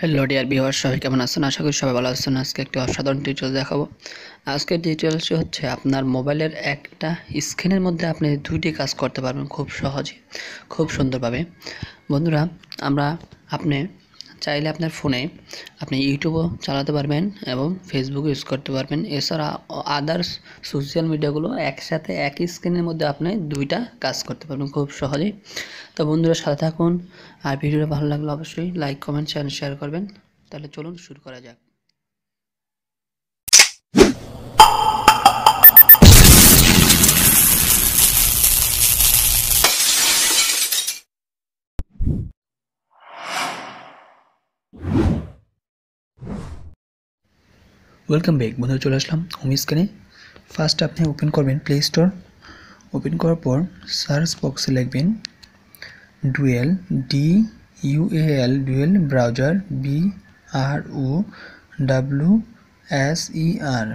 hello dear Bihar সবাই কেমন আছেন আশা করি সবাই ভালো আছেন আজকে একটি অসাধারণ টিউটোরিয়াল দেখাবো আজকের টিউটোরিয়ালটি হচ্ছে আপনার মোবাইলের একটা স্ক্রিনের মধ্যে আপনি দুইটি কাজ করতে পারবেন খুব সহজে খুব সুন্দরভাবে বন্ধুরা আমরা আপনি চাইলে আপনার ফোনে আপনি ইউটিউবও চালাতে পারবেন এবং ফেসবুক ইউজ করতে পারবেন এছাড়া আদার্স সোশ্যাল মিডিয়াগুলো একসাথে একই স্ক্রিনের মধ্যে আপনি দুইটা কাজ করতে পারবেন খুব সহজেই তো বন্ধুরা সাথে থাকুন আর ভিডিওটা ভালো লাগলে অবশ্যই লাইক কমেন্ট চ্যানেল শেয়ার করবেন তাহলে চলুন শুরু করা যাক ওয়েলকাম ব্যাক বন্ধুরা চলে আসলাম হোম স্ক্রিনে ফার্স্ট আপনি ওপেন করবেন প্লে স্টোর ওপেন করার পর সার্চ বক্সে লিখবেন dual D U L dual browser B R O W S E R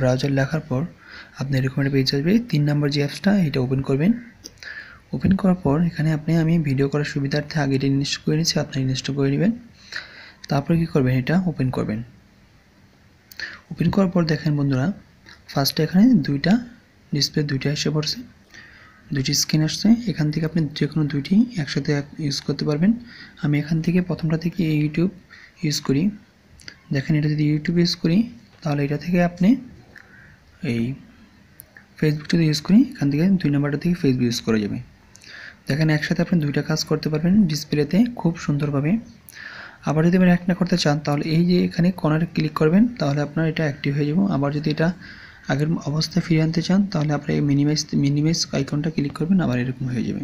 browser লেখার পর আপনি এরকম পেয়ে যাবে তিন নম্বর যে অ্যাপসটা এটা ওপেন করবেন ওপেন করার পর এখানে আপনি আমি ভিডিও করার সুবিধার্থে আগে এটা ইনস্টল করে নিচ্ছি আপনি ইনস্টল করে নেবেন তারপরে কী করবেন এটা ওপেন করবেন ওপেন করার পর দেখেন বন্ধুরা ফার্স্টে এখানে দুইটা ডিসপ্লে দুইটা এসে পড়ছে দুটি স্ক্রিন আসছে এখান থেকে আপনি যে কোনো দুইটি একসাথে ইউজ করতে পারবেন আমি এখান থেকে প্রথমটা থেকে ইউটিউব ইউজ করি দেখেন এটা যদি ইউটিউব ইউজ করি তাহলে এটা থেকে আপনি এই ফেসবুক যদি ইউজ করি এখান থেকে দুই নাম্বারটা থেকে ফেসবুক ইউজ করা যাবে দেখেন একসাথে আপনি দুইটা কাজ করতে পারবেন ডিসপ্লেতে খুব সুন্দরভাবে আবার যদি আপনি অ্যাক্ট না করতে চান তাহলে এই যে এখানে কর্নারে ক্লিক করবেন তাহলে আপনার এটা অ্যাক্টিভ হয়ে যাবে আবার যদি এটা আগের অবস্থায় ফিরে আনতে চান তাহলে আপনি এই মিনিমাইজ মিনিমাইজ আইকনটা ক্লিক করবেন আবার এরকম হয়ে যাবে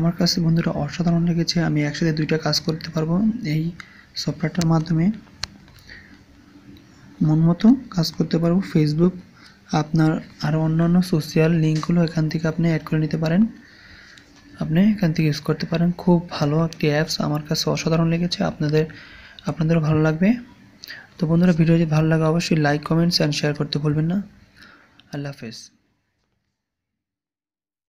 আমার কাছে বন্ধুরা অসাধারণ লেগেছে আমি একসাথে দুইটা কাজ করতে পারবো এই সফটওয়্যারটার মাধ্যমে মন মতো কাজ করতে পারবো ফেসবুক আপনার আরও অন্যান্য সোশ্যাল লিঙ্কগুলো এখান থেকে আপনি অ্যাড করে নিতে পারেন আপনি এখান থেকে ইউজ করতে পারেন খুব ভালো একটি অ্যাপস আমার কাছে অসাধারণ লেগেছে আপনাদের আপনাদেরও ভালো লাগবে তো বন্ধুরা ভিডিও যদি ভালো লাগে অবশ্যই লাইক কমেন্টস অ্যান্ড শেয়ার করতে ভুলবেন না আল্লাহ হাফেজ